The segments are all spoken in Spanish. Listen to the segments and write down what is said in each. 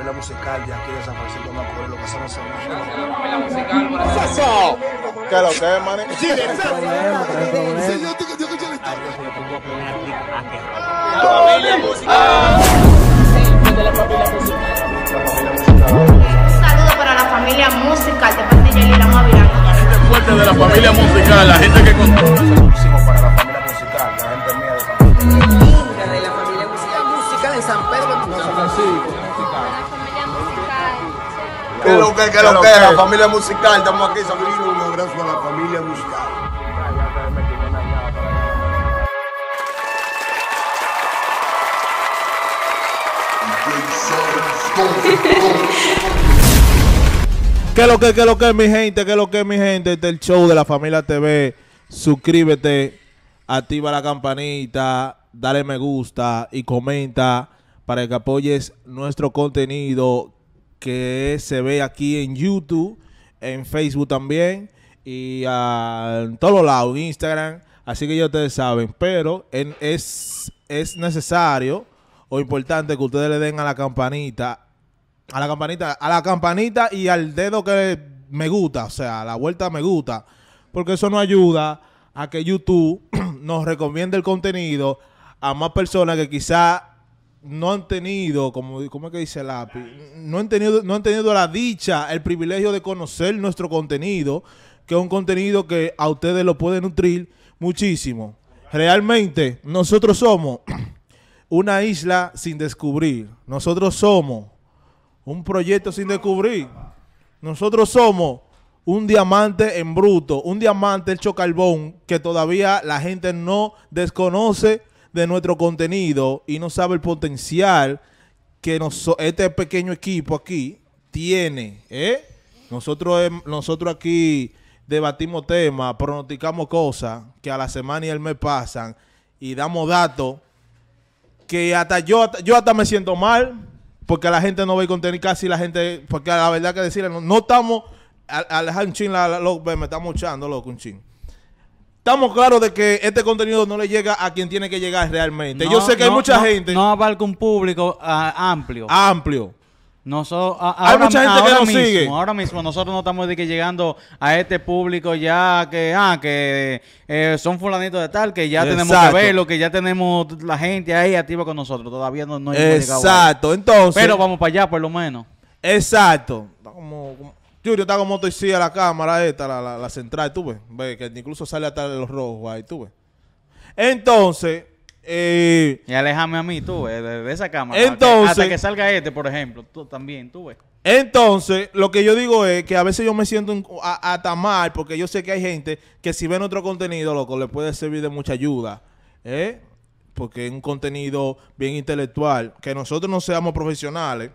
escuela musical de aquí de San Francisco de Macorís, lo que son los ¡Saso! ¿Qué lo que es, mané? ¡Sí, sí, yo te escuché la historia! Ah, pues ¡La familia musical! Un saludo para la familia musical de parte de Yelira Mavirano. La gente fuerte de la familia musical, la gente que controla ¿Qué lo que, qué lo que? La familia musical, estamos aquí, Sabrina, un abrazo a la familia musical. ¿Qué lo que, qué lo que, mi gente? que lo que, mi gente? Este el show de la familia TV. Suscríbete, activa la campanita, dale me gusta y comenta para que apoyes nuestro contenido que se ve aquí en YouTube, en Facebook también y en todos lados, en Instagram. Así que ya ustedes saben, pero es, es necesario o importante que ustedes le den a la campanita, a la campanita, a la campanita y al dedo que me gusta, o sea, a la vuelta me gusta, porque eso nos ayuda a que YouTube nos recomiende el contenido a más personas que quizá no han tenido, como ¿cómo es que dice lápiz no han tenido, no han tenido la dicha, el privilegio de conocer nuestro contenido, que es un contenido que a ustedes lo puede nutrir muchísimo. Realmente, nosotros somos una isla sin descubrir. Nosotros somos un proyecto sin descubrir. Nosotros somos un diamante en bruto, un diamante hecho carbón que todavía la gente no desconoce de nuestro contenido y no sabe el potencial que nos, este pequeño equipo aquí tiene. ¿eh? Nosotros, nosotros aquí debatimos temas, pronosticamos cosas que a la semana y el mes pasan y damos datos que hasta yo, yo hasta me siento mal porque la gente no ve contenido casi la gente, porque la verdad que decirle, no, estamos, al, al la, la, me estamos echando, loco, un chin. Estamos claros de que este contenido no le llega a quien tiene que llegar realmente. Yo sé que hay mucha no, gente. No abarca un público ah, amplio. Amplio. Nosotros, Hay mucha gente que nos mismo, sigue. Ahora mismo nosotros no estamos de que llegando a este público ya que ah, que eh, son fulanitos de tal, que ya tenemos que verlo, que ya tenemos la gente ahí activa con nosotros. Todavía no, no hemos Exacto, entonces. Pero vamos para allá por lo menos. Exacto. como, moto está como a la cámara esta, la, la, central, tú ves? Que incluso sale hasta los rojos ahí, tú ves. Entonces... Eh, y aléjame a mí, tú ves, de, esa cámara. Entonces... Hasta que, salga este, por ejemplo, tú también, tú ves. Entonces, lo que yo digo es que a veces yo me siento hasta mal porque yo sé que hay gente que si ven otro contenido, loco, le puede servir de mucha ayuda. ¿eh? Porque es un contenido bien intelectual. Que nosotros no seamos profesionales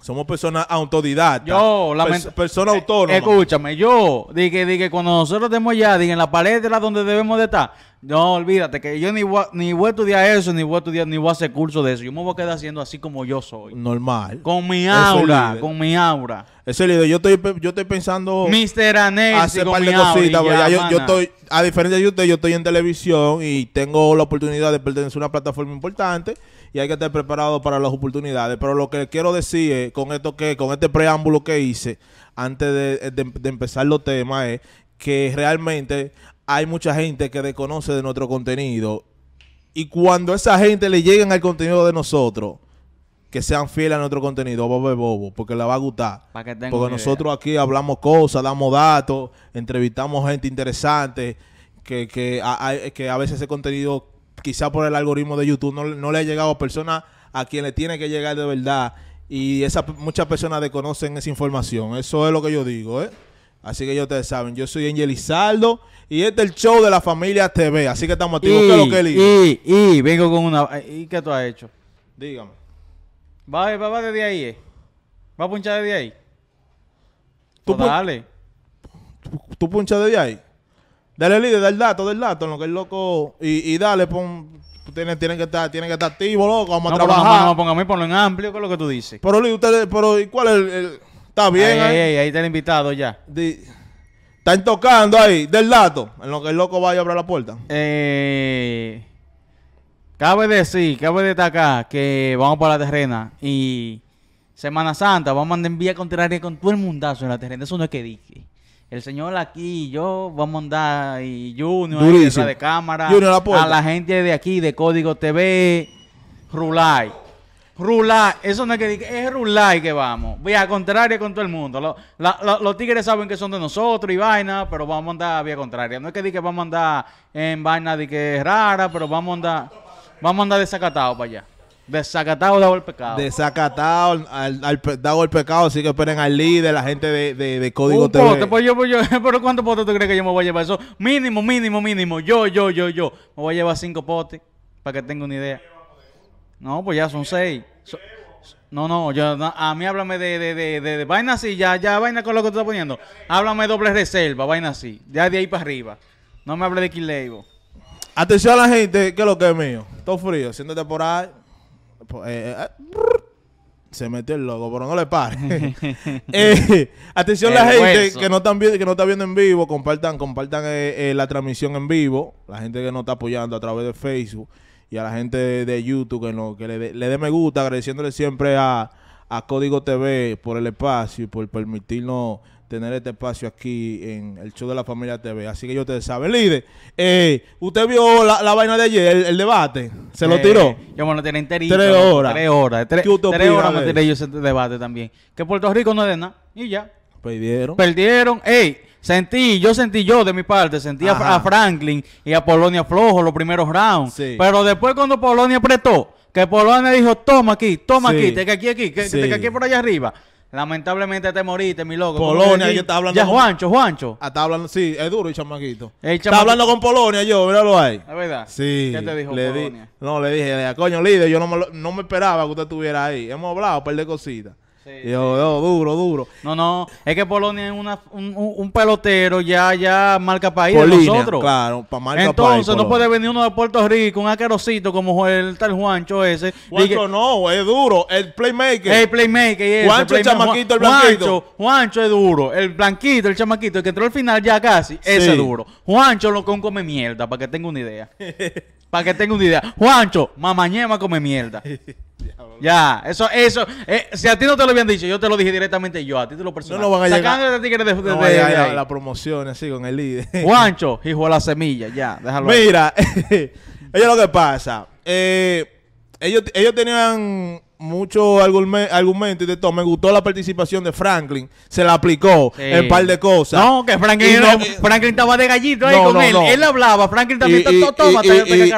somos personas autodidactas. Yo, persona personas eh, autónomas. Escúchame, yo dije, dije, cuando nosotros estemos ya en la pared era donde debemos de estar, no, olvídate que yo ni voy, ni voy a estudiar eso, ni voy a estudiar, ni voy a hacer curso de eso. Yo me voy a quedar haciendo así como yo soy. Normal. Con mi aura, con mi aura. Ese líder, yo estoy, yo estoy pensando. Mister Anel, yo, estoy, a diferencia de usted, yo estoy en televisión y tengo la oportunidad de pertenecer a una plataforma importante y hay que estar preparado para las oportunidades. Pero lo que quiero decir con esto que, con este preámbulo que hice, antes de, empezar los temas, es que realmente hay mucha gente que desconoce de nuestro contenido. Y cuando esa gente le lleguen al contenido de nosotros, que sean fieles a nuestro contenido, Bobo Bobo, porque le va a gustar. porque nosotros aquí hablamos cosas, damos datos, entrevistamos gente interesante, que, que, que a veces ese contenido quizá por el algoritmo de YouTube no, le ha llegado a personas a quien le tiene que llegar de verdad y esa, muchas personas desconocen esa información. Eso es lo que yo digo, ¿eh? Así que ya ustedes saben, yo soy Angel y este es el show de la familia TV. Así que estamos activos. Y, lo que y, y, vengo con una. ¿Y qué tú has hecho? Dígame. Va, va, va desde ahí, eh. Va a punchar desde ahí. Tú pues, dale. Tú, tú punchas desde ahí. Dale líder, del dato, del dato, en lo que el loco. Y, dale, pon. Tienen, tienen, que estar, tienen que estar activos, loco. Vamos a trabajar. No, no, ponlo en amplio, con lo que tú dices. Pero, usted, pero ¿y cuál es el, Está bien ahí. Ahí, ahí, ahí está el invitado ya. están tocando ahí, del dato, en lo que el loco vaya a abrir la puerta. Eh, cabe decir, cabe destacar que vamos para la terrena y Semana Santa, vamos a mandar en vía contraria con todo el mundazo en la terrena. Eso no es que dije el señor aquí y yo vamos a andar y Junior de cámara a la gente de aquí de Código TV Rulay Rulay eso no es que es Rulay que vamos vía contraria con todo el mundo los tigres saben que son de nosotros y vaina pero vamos a andar vía contraria no es que diga que vamos a andar en vaina de que es rara pero vamos a andar vamos a andar desacatados para allá Desacatado dado el pecado. Desacatado al, al, dado el pecado. Así que esperen al líder, la gente de, Código TV. Pues pues ¿Pero cuántos potes tú crees que yo me voy a llevar? Eso mínimo, mínimo, mínimo. Yo, yo, yo, yo. Me voy a llevar cinco potes para que tenga una idea. No, pues ya son seis. no, no, a mí háblame de, de, de, de vaina así, ya, ya, vaina con lo que tú estás poniendo. Háblame doble reserva, vaina así. Ya de ahí para arriba. No me hable de Kileibo. Atención a la gente, que lo que es mío. Todo frío, siendo por eh, eh, ah, se mete el logo, pero no le pare. Eh, atención la gente que no, están, que no está viendo en vivo, compartan, compartan la transmisión en vivo, la gente que nos está apoyando a través de Facebook y a la gente de, YouTube que, no, que le dé me gusta, agradeciéndole siempre a, a Código TV por el espacio y por permitirnos tener este espacio aquí en el show de la familia TV. Así que yo te sabe, líder. Eh, ¿Usted vio la, vaina de ayer, el, debate? ¿Se lo eh, tiró? Yo me lo tiré enterito. Tres horas. Tres horas. Tres, horas me tiré yo ese debate también. Que Puerto Rico no es de nada. Y ya. Perdieron. Perdieron. Ey, sentí, yo sentí yo de mi parte, sentí a, Franklin y a Polonia flojo los primeros rounds. Pero después cuando Polonia apretó, que Polonia dijo, toma aquí, toma aquí, te aquí, aquí, que, sí. te aquí por allá arriba. Lamentablemente te moriste, mi loco. Polonia, yo estaba hablando. Juancho, Juancho. Ah, está hablando, sí, es duro el chamaquito. Está hablando con Polonia yo, míralo ahí. ¿Es verdad? Sí. ¿Qué te dijo le Polonia? no, le dije, ah, coño, líder, yo no me, no me esperaba que usted estuviera ahí. Hemos hablado, par de cositas yo, duro, duro. No, no, es que Polonia es una, un, pelotero ya, ya marca país de nosotros. Claro, para Entonces, no puede venir uno de Puerto Rico, un aquerosito como el tal Juancho ese. Juancho no, es duro, el playmaker. El playmaker, Juancho el chamaquito, el blanquito. Juancho, es duro, el blanquito, el chamaquito, el que entró al final ya casi, ese es duro. Juancho lo con come mierda, para que tenga una idea. para que tenga una idea. Juancho, mamañema come mierda. ya, eso, eso. Eh, si a ti no te lo habían dicho, yo te lo dije directamente yo, a ti te lo personal. No, lo van a llegar. sacando de, de, no, de, ya, ya, la promoción, así con el líder. Juancho, hijo de la semilla, ya, déjalo. Mira, ellos lo que pasa. Eh, ellos, ellos tenían muchos argumentos y de todo. Me gustó la participación de Franklin. Se la aplicó el en par de cosas. No, que Franklin, Franklin estaba de gallito ahí con él. Él hablaba. Franklin también y,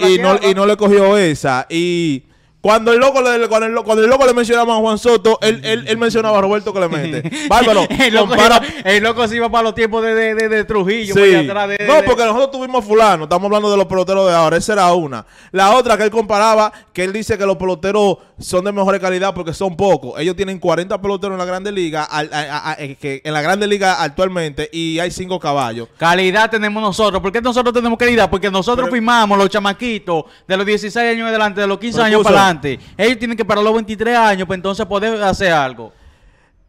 y, y, no, y no le cogió esa. Y cuando el loco le, cuando el, loco le mencionaba a Juan Soto, él, mencionaba a Roberto Clemente. Bárbaro. el, loco se iba para los tiempos de, de, de, Trujillo. no, porque nosotros tuvimos fulano. Estamos hablando de los peloteros de ahora. Esa era una. La otra que él comparaba, que él dice que los peloteros son de mejor calidad porque son pocos. Ellos tienen 40 peloteros en la Grande Liga, eh, en la Grande Liga actualmente, y hay 5 caballos. Calidad tenemos nosotros. ¿Por qué nosotros tenemos calidad? Porque nosotros firmamos los chamaquitos de los 16 años adelante, de los 15 años para adelante. Ellos tienen que parar los 23 años para entonces poder hacer algo.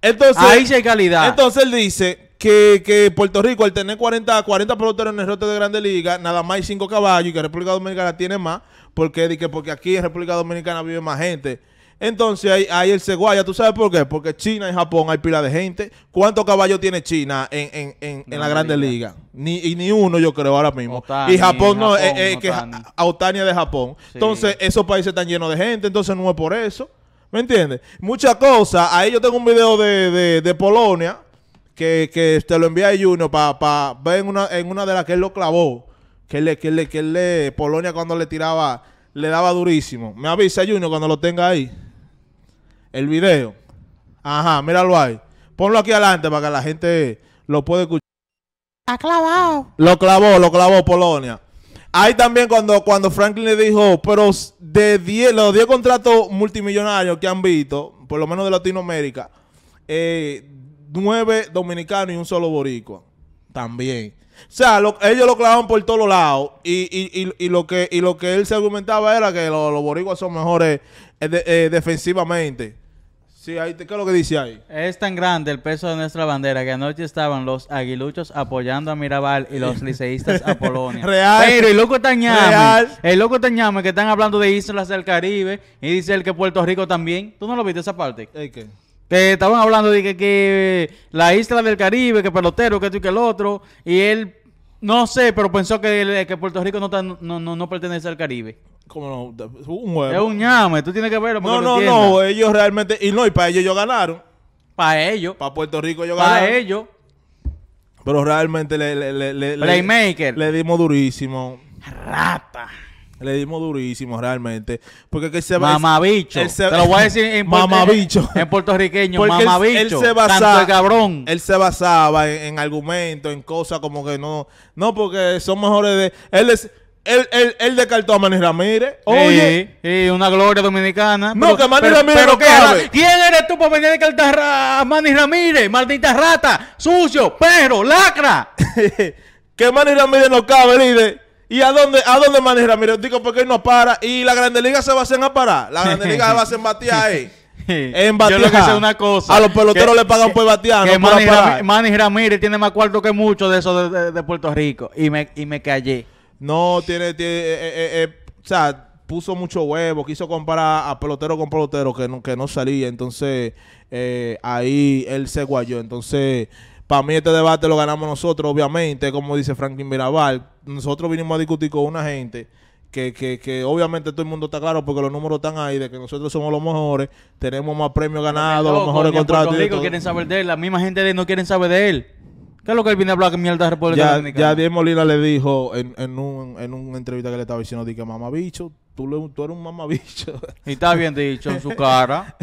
Entonces, Ahí hay calidad. Entonces él dice que, que Puerto Rico, al tener 40, 40 peloteros en el rote de Grande Liga, nada más hay 5 caballos y que República Dominicana tiene más, porque, porque aquí en República Dominicana vive más gente. Entonces ahí, el Seguaya, ¿tú sabes por qué? Porque China y Japón hay pila de gente. ¿Cuántos caballos tiene China en, en, la Grande Liga? Ni, y ni uno, yo creo, ahora mismo. y Japón, no, eh, eh, es eh, Autania de Japón. Entonces, esos países están llenos de gente, entonces no es por eso. ¿Me entiendes? Muchas cosas. Ahí yo tengo un video de, Polonia que, que, te lo envía a Junior para ver en una, en una de las que él lo clavó. Que le, que le, que le, Polonia cuando le tiraba, le daba durísimo. Me avisa Junior cuando lo tenga ahí. El video. Ajá, míralo ahí. Ponlo aquí adelante para que la gente lo pueda escuchar. lo clavado. Lo clavó, lo clavó Polonia. Ahí también cuando, cuando Franklin le dijo, pero de diez, los 10 contratos multimillonarios que han visto, por lo menos de Latinoamérica, eh, nueve dominicanos y un solo boricua. También. O sea, ellos lo clavaron por todos lados y, y, y, lo que, y lo que él se argumentaba era que los, boricuas son mejores eh, eh, defensivamente. Sí, ahí, ¿qué es lo que dice ahí? Es tan grande el peso de nuestra bandera que anoche estaban los aguiluchos apoyando a Mirabal y los liceístas a Polonia. Pero el loco Tañame, Real. el loco Tañame que están hablando de islas del Caribe y dice el que Puerto Rico también. ¿Tú no lo viste esa parte? qué? Que estaban hablando de que, que la isla del Caribe, que pelotero, que tú y que el otro. Y él, no sé, pero pensó que, que Puerto Rico no, no, no, no pertenece al Caribe como no, un huevo. Es un ñame, tú tienes que verlo. No, no, no, ellos realmente, y no, y para ellos yo ganaron. Para ellos. Para Puerto Rico ellos ganaron. Para ellos. Pero realmente le, le, le, Playmaker. Le, dimos durísimo. Rata. Le dimos durísimo realmente. Porque que se va. Mamabicho. Te lo voy a decir en, mamabicho. en puertorriqueño. mamabicho. Él, se basaba. cabrón. Él se basaba en, en argumentos, en cosas como que no. No, porque son mejores de. Él es. Él descartó a Manny Ramírez. Oye. Sí, una gloria dominicana. No, que Manny Ramírez no cabe. ¿Quién eres tú para venir a descartar a Manny Ramírez? Maldita rata, sucio, perro, lacra. que Manny Ramírez no cabe, líder. ¿Y a dónde, a dónde Manny Ramírez? Digo, porque él no para. Y la Grande Liga se va a hacer a parar. La Grande Liga se va a hacer batear ahí. en batear. Eh. Yo una cosa. A los peloteros le pagan por batear. no Manny, Ramírez, Ramírez tiene más cuarto que mucho de eso de, Puerto Rico. Y me, y me callé. No, tiene, eh, eh, eh, o sea, puso mucho huevo, quiso comparar a pelotero con pelotero que no, que no salía, entonces ahí él se guayó. Entonces, para mí este debate lo ganamos nosotros, obviamente, como dice Franklin Mirabal, nosotros vinimos a discutir con una gente. Que, que, que obviamente todo el mundo está claro porque los números están ahí de que nosotros somos los mejores, tenemos más premios ganados, los mejores contratos. Los quieren saber de la misma gente de no quieren saber de él. ¿Qué es lo que él viene a hablar que mierda de República ya, Dominicana? Ya Diez Molina le dijo en, un, una entrevista que le estaba diciendo, dije, mamabicho, tú, tú eres un mamabicho. Y está bien dicho en su cara.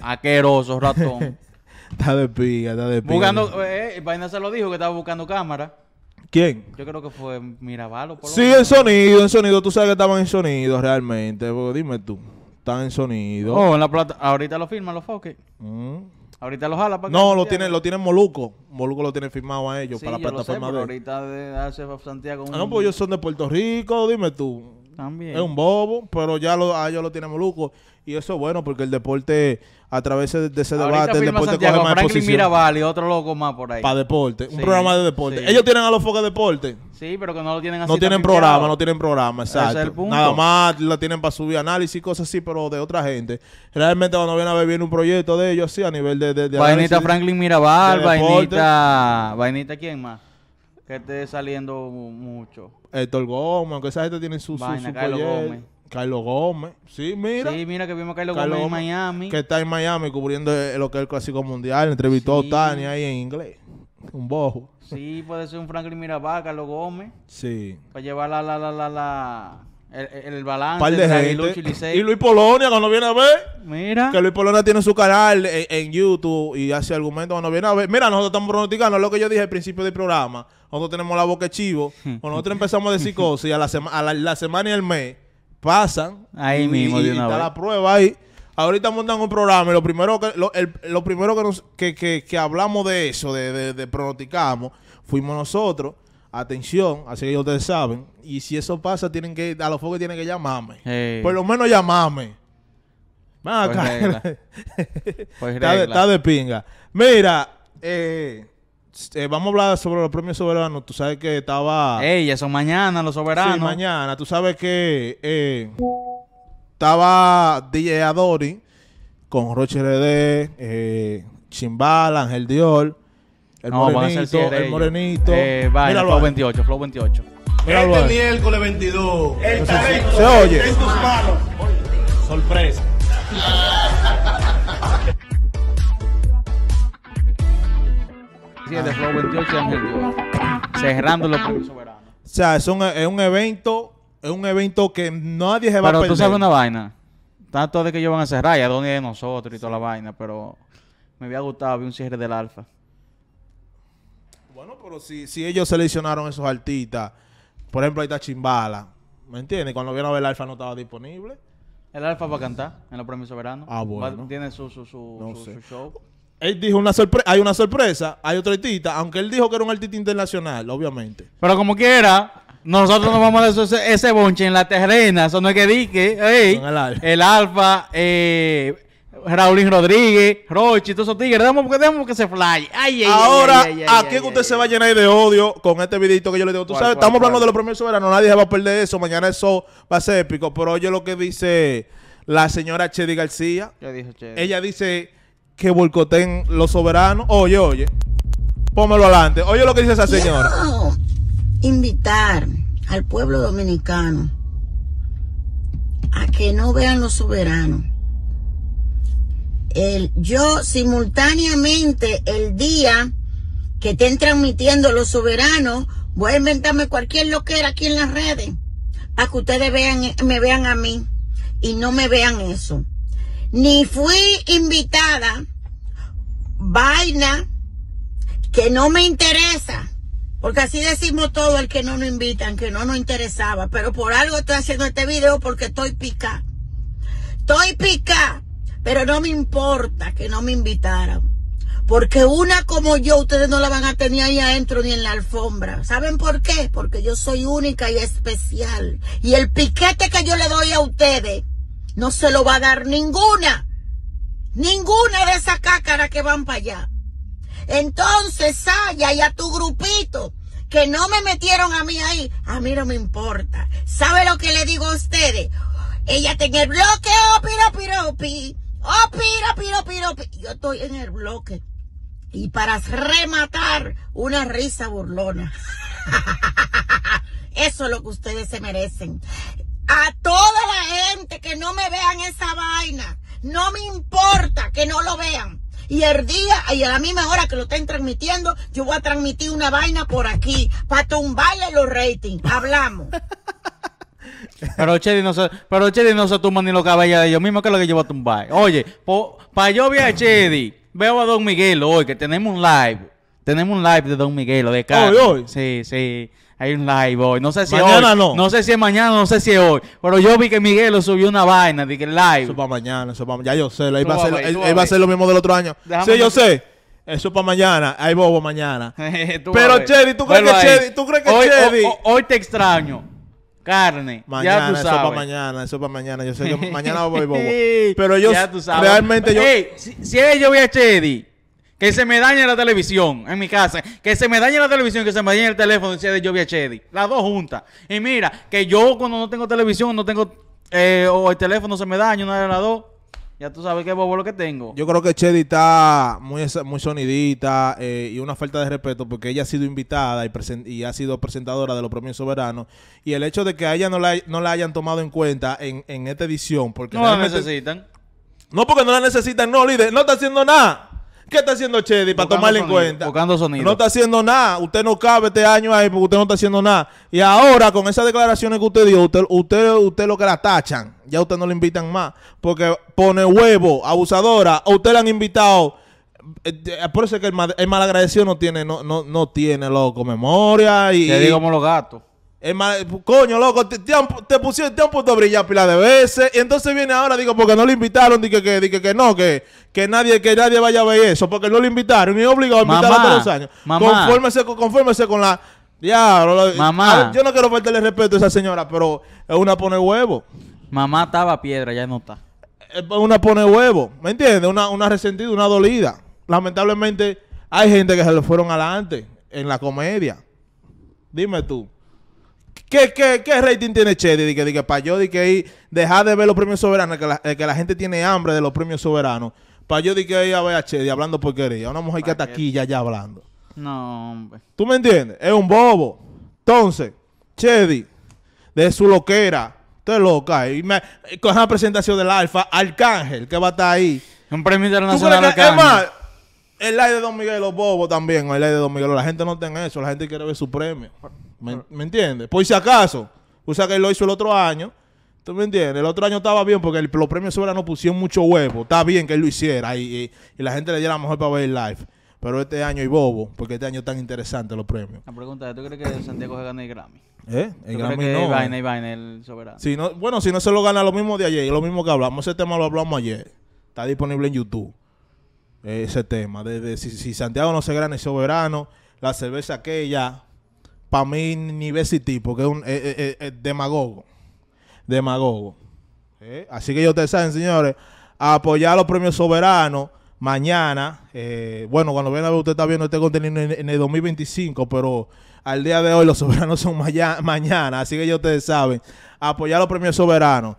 Aqueroso, ratón. está de pica, está de pica. Buscando, eh, Vaina se lo dijo que estaba buscando cámara. ¿Quién? Yo creo que fue Mirabal o Sí, en sonido, en sonido. Tú sabes que estaban en sonido realmente. dime tú. Están en sonido. Oh, en la plata. Ahorita lo firman los foques. Mm. Ahorita los jala para No, lo tiene, lo tienen Moluco. Moluco lo tiene firmado a ellos para la plataforma de. no, pues ellos son de Puerto Rico, dime tú. Es un bobo, pero ya lo, a ellos lo tienen lujo Y eso es bueno porque el deporte, a través de, ese debate, el deporte coge más Franklin Mirabal y otro loco más por ahí. Para deporte, un programa de deporte. Ellos tienen a los focos de deporte. Sí, pero que no lo tienen así. No tienen programa, no tienen programa, exacto. Nada más la tienen para subir análisis y cosas así, pero de otra gente. Realmente cuando viene a ver bien un proyecto de ellos, así a nivel de. de, vainita Franklin Mirabal, vainita. Vainita, ¿quién más? que esté saliendo mucho. Héctor Gómez, aunque esa gente tiene su, Carlos Gómez. Carlos Gómez, sí, mira. Sí, mira que vimos a Carlos, Gómez, en Miami. Que está en Miami cubriendo lo que es el Clásico Mundial. Entrevistó a Tani ahí en inglés. Un bojo. Sí, puede ser un Franklin Mirabal, Carlos Gómez. Sí. Para llevar la, la, la, la, la el, el balance de y, Luis Polonia cuando viene a ver. Mira. Que Luis Polonia tiene su canal en, YouTube y hace argumentos cuando viene a ver. Mira, nosotros estamos pronosticando lo que yo dije al principio del programa. Nosotros tenemos la boca chivo... chivo. nosotros empezamos a decir cosas y a la, semana y el mes pasan. Ahí mismo, de una está la prueba ahí. Ahorita montan un programa y lo primero que, lo, primero que, nos, que, que, hablamos de eso, de, de, de pronosticamos, fuimos nosotros atención, así que ustedes saben. Y si eso pasa, tienen que, a los focos tienen que llamarme. Por lo menos llamarme. Pues pues está, de, pinga. Mira, eh, eh, vamos a hablar sobre los premios soberanos. Tú sabes que estaba... Ey, eso mañana, los soberanos. mañana. Tú sabes que eh, estaba DJ Adori con Roche RD, Chimbal, Ángel Dior el morenito, el, morenito. Eh, Flow 28, Flow 28. este miércoles 22. El se oye. en tus manos. Sorpresa. Flow 28 Cerrando los premios soberanos. O sea, es un, es un evento, es un evento que nadie se va a perder. Pero tú sabes una vaina. Tanto de que ellos van a cerrar y a de nosotros y toda la vaina, pero me había gustado ver un cierre del alfa pero si, si ellos seleccionaron esos artistas, por ejemplo, ahí está Chimbala, ¿me entiendes? Cuando vieron a ver el Alfa no estaba disponible. El Alfa va a cantar en los premios soberanos. Ah, bueno. tiene su, su, su, show. Él dijo una sorpresa, hay una sorpresa, hay otro artista, aunque él dijo que era un artista internacional, obviamente. Pero como quiera, nosotros nos vamos a hacer ese, bonche en la terrena. Eso no es que dique el, alfa, el eh, Raulín Rodríguez, Rochi, todos esos tigres. Demos, que se fly. Ahora, a quién usted se va a llenar de odio con este videito que yo le digo. Tú sabes, estamos hablando de los premios soberanos, nadie se va a perder eso. Mañana eso va a ser épico. Pero oye lo que dice la señora Chedi García. Ella dice que boicoteen los soberanos. Oye, oye, pómelo adelante. Oye lo que dice esa señora. invitar al pueblo dominicano a que no vean los soberanos yo simultáneamente el día que estén transmitiendo los soberanos, voy a inventarme cualquier loquera aquí en las redes, para que ustedes vean, me vean a mí y no me vean eso. Ni fui invitada, vaina, que no me interesa. Porque así decimos todo el que no nos invitan, que no nos interesaba. Pero por algo estoy haciendo este video porque estoy pica. Estoy pica pero no me importa que no me invitaran. Porque una como yo, ustedes no la van a tener ahí adentro ni en la alfombra. ¿Saben por qué? Porque yo soy única y especial. Y el piquete que yo le doy a ustedes, no se lo va a dar ninguna. Ninguna de esas cácaras que van para allá. Entonces, allá y a tu grupito, que no me metieron a mí ahí, a mí no me importa. ¿Sabe lo que le digo a ustedes? Ella tiene el bloqueo, piro ¡Oh, piro, piro, piro! Yo estoy en el bloque. Y para rematar, una risa burlona. Eso es lo que ustedes se merecen. A toda la gente que no me vean esa vaina, no me importa que no lo vean. Y el día y a la misma hora que lo estén transmitiendo, yo voy a transmitir una vaina por aquí para tumbarle los ratings. Hablamos. Pero Chedi no se, pero Chedi no se tumba ni los cabellos de ellos mismos, que es lo que yo voy a tumbar. Oye, para yo ver a Chedi, veo a Don Miguel hoy, que tenemos un live. Tenemos un live de Don Miguel, de cara. Hoy, Sí, sí. Hay un live hoy. No sé si no. sé si es mañana, no sé si es hoy. Pero yo vi que Miguel lo subió una vaina, de que el live. Eso para mañana, eso para Ya yo sé, él va a, hacer va a lo mismo del otro año. sí, yo sé. Eso para mañana. Hay bobo mañana. Pero Chedi, ¿tú, crees que Chedi? ¿Tú crees que Chedi? Hoy te extraño carne. Mañana, ya tú sabes. eso para mañana, eso para mañana. Yo sé que mañana voy bobo. Pero yo realmente yo. si, es yo voy a Chedi, que se me dañe la televisión en mi casa, que se me dañe la televisión, que se me dañe el teléfono, si es voy a Chedi. Las dos juntas. Y mira, que yo cuando no tengo televisión, no tengo. Eh, o el teléfono se me daña, una de las dos ya tú sabes qué bobo lo que tengo. Yo creo que Chedi está muy, muy sonidita eh, y una falta de respeto porque ella ha sido invitada y, y, ha sido presentadora de los premios soberanos. Y el hecho de que a ella no la, hayan tomado en cuenta en, en esta edición. Porque no la necesitan. No, porque no la necesitan, no, líder. No está haciendo nada. ¿Qué está haciendo Chedi para tomarle en cuenta? Buscando sonido. No está haciendo nada. Usted no cabe este año ahí porque usted no está haciendo nada. Y ahora, con esas declaraciones que usted dio, usted, usted, usted lo que la tachan. Ya usted no le invitan más. Porque pone huevo, abusadora. A usted le han invitado. Eh, eh, por eso es que el, malagradecido no tiene, no, no, no tiene, loco, memoria y... Te digo como los gatos coño, loco, te, pusieron, te han puesto a brillar pila de veces. Y entonces viene ahora, digo, porque no le invitaron, dije que, no, que, nadie, que nadie vaya a ver eso, porque no le invitaron, y obligado a invitarlo todos los años. Confórmese, con la. Ya, mamá. yo no quiero el respeto a esa señora, pero es una pone huevo. Mamá estaba piedra, ya no está. Es una pone huevo, ¿me entiendes? Una, una resentida, una dolida. Lamentablemente, hay gente que se lo fueron adelante en la comedia. Dime tú. ¿Qué, qué, qué rating tiene Chedi? Que para yo, que ahí, dejar de ver los premios soberanos, eh, que la, gente tiene hambre de los premios soberanos. Para yo, que ahí a ver a Chedi hablando porquería. Una mujer que está aquí ya, ya hablando. No, hombre. ¿Tú me entiendes? Es un bobo. Entonces, Chedi, de su loquera, Te loca. Eh, y eh, con la presentación del Alfa, Arcángel, que va a estar ahí. Un premio internacional. más, el aire de Don Miguel, los bobos también, el aire de Don Miguel. La gente no tiene eso, la gente quiere ver su premio. ¿Me, ¿me entiendes? Pues si acaso. O sea que él lo hizo el otro año. ¿Tú me entiendes? El otro año estaba bien porque los premios soberanos pusieron mucho huevo. Está bien que él lo hiciera y, la gente le diera mejor para ver el live. Pero este año Y bobo, porque este año es tan interesante los premios. La pregunta es, ¿tú crees que Santiago se gane el Grammy? ¿Eh? El Grammy no. Eh. Vaina, el soberano. Si no, bueno, si no se lo gana lo mismo de ayer, lo mismo que hablamos, ese tema lo hablamos ayer. Está disponible en YouTube. Eh, ese tema. De, si, si, Santiago no se gana el soberano, la cerveza aquella, para mí ni ve y tipo, que es un eh, eh, eh, demagogo. Demagogo. Así que yo te saben, señores, a apoyar los premios soberanos mañana. bueno, cuando ven usted está viendo este contenido en, el 2025, pero al día de hoy los soberanos son mañana, así que yo ustedes saben. Apoyar los premios soberanos.